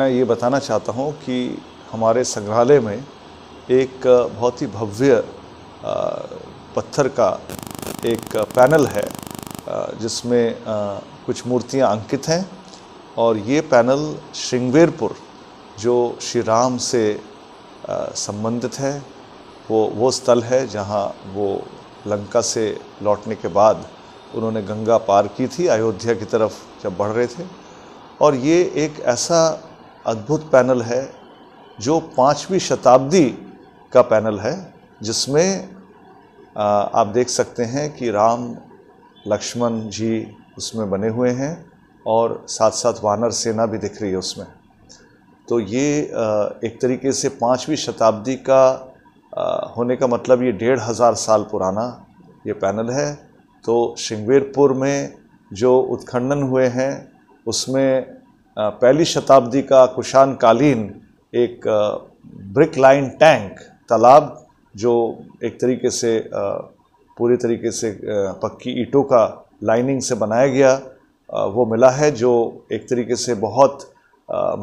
मैं ये बताना चाहता हूँ कि हमारे संग्रहालय में एक बहुत ही भव्य पत्थर का एक पैनल है जिसमें कुछ मूर्तियाँ अंकित हैं और ये पैनल श्रृंगवेरपुर जो श्री राम से संबंधित है वो वो स्थल है जहाँ वो लंका से लौटने के बाद उन्होंने गंगा पार की थी अयोध्या की तरफ जब बढ़ रहे थे और ये एक ऐसा अद्भुत पैनल है जो पाँचवीं शताब्दी का पैनल है जिसमें आप देख सकते हैं कि राम लक्ष्मण जी उसमें बने हुए हैं और साथ साथ वानर सेना भी दिख रही है उसमें तो ये एक तरीके से पाँचवीं शताब्दी का होने का मतलब ये डेढ़ हज़ार साल पुराना ये पैनल है तो शिंगवेरपुर में जो उत्खनन हुए हैं उसमें पहली शताब्दी का कुशान कालीन एक ब्रिक लाइन टैंक तालाब जो एक तरीके से पूरी तरीके से पक्की ईंटों का लाइनिंग से बनाया गया वो मिला है जो एक तरीके से बहुत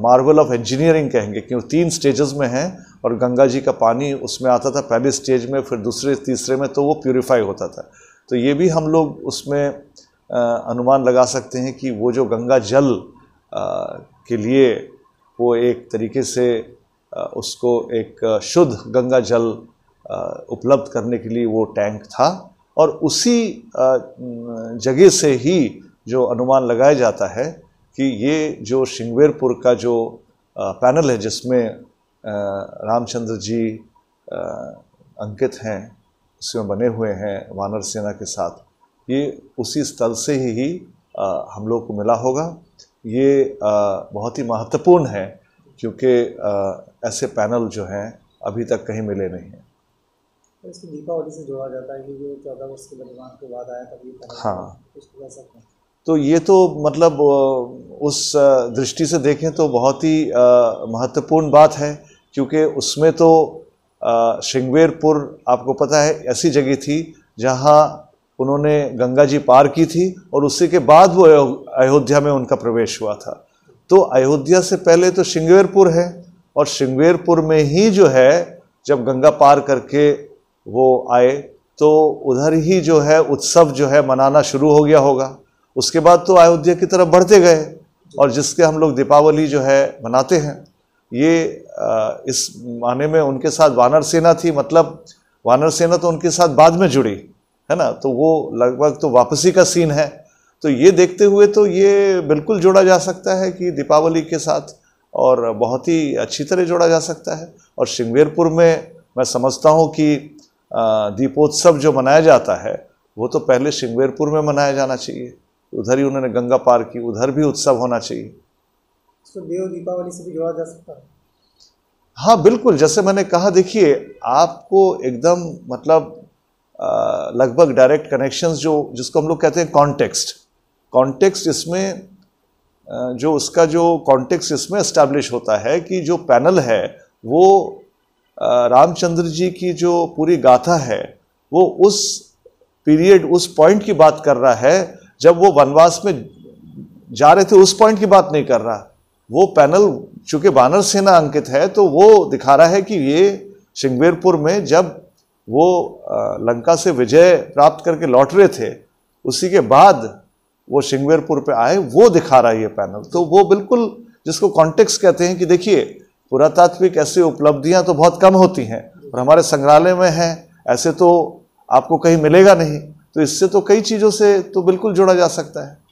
मार्वल ऑफ इंजीनियरिंग कहेंगे क्यों तीन स्टेजेस में हैं और गंगा जी का पानी उसमें आता था पहले स्टेज में फिर दूसरे तीसरे में तो वो प्योरीफाई होता था तो ये भी हम लोग उसमें अनुमान लगा सकते हैं कि वो जो गंगा जल के लिए वो एक तरीके से उसको एक शुद्ध गंगा जल उपलब्ध करने के लिए वो टैंक था और उसी जगह से ही जो अनुमान लगाया जाता है कि ये जो शिंगवेरपुर का जो पैनल है जिसमें रामचंद्र जी अंकित हैं उसमें बने हुए हैं वानर सेना के साथ ये उसी स्थल से ही, ही हम लोग को मिला होगा ये बहुत ही महत्वपूर्ण है क्योंकि ऐसे पैनल जो हैं अभी तक कहीं मिले नहीं हैं तो ये हाँ तो, तो ये तो मतलब उस दृष्टि से देखें तो बहुत ही महत्वपूर्ण बात है क्योंकि उसमें तो श्रृंगवेरपुर आपको पता है ऐसी जगह थी जहाँ उन्होंने गंगा जी पार की थी और उसी के बाद वो अयोध्या में उनका प्रवेश हुआ था तो अयोध्या से पहले तो श्रृंगेरपुर है और श्रृंगवेरपुर में ही जो है जब गंगा पार करके वो आए तो उधर ही जो है उत्सव जो है मनाना शुरू हो गया होगा उसके बाद तो अयोध्या की तरफ बढ़ते गए और जिसके हम लोग दीपावली जो है मनाते हैं ये इस माने में उनके साथ वानर सेना थी मतलब वानर सेना तो उनके साथ बाद में जुड़ी है ना तो वो लगभग तो वापसी का सीन है तो ये देखते हुए तो ये बिल्कुल जोड़ा जा सकता है कि दीपावली के साथ और बहुत ही अच्छी तरह जोड़ा जा सकता है और श्रृंगवेरपुर में मैं समझता हूँ कि दीपोत्सव जो मनाया जाता है वो तो पहले श्रृंगवेरपुर में मनाया जाना चाहिए उधर ही उन्होंने गंगा पार की उधर भी उत्सव होना चाहिए तो देव दीपावली से भी जोड़ा जा सकता है हाँ बिल्कुल जैसे मैंने कहा देखिए आपको एकदम मतलब लगभग डायरेक्ट कनेक्शंस जो जिसको हम लोग कहते हैं कॉन्टेक्स्ट कॉन्टेक्स्ट इसमें जो उसका जो कॉन्टेक्स्ट इसमें इस्टेब्लिश होता है कि जो पैनल है वो रामचंद्र जी की जो पूरी गाथा है वो उस पीरियड उस पॉइंट की बात कर रहा है जब वो वनवास में जा रहे थे उस पॉइंट की बात नहीं कर रहा वो पैनल चूंकि बानर सेना अंकित है तो वो दिखा रहा है कि ये शिंगवेरपुर में जब वो लंका से विजय प्राप्त करके लौट रहे थे उसी के बाद वो शिंगवेरपुर पे आए वो दिखा रहा है ये पैनल तो वो बिल्कुल जिसको कॉन्टेक्स कहते हैं कि देखिए पुरातात्विक ऐसी उपलब्धियां तो बहुत कम होती हैं और हमारे संग्रहालय में हैं ऐसे तो आपको कहीं मिलेगा नहीं तो इससे तो कई चीज़ों से तो बिल्कुल जोड़ा जा सकता है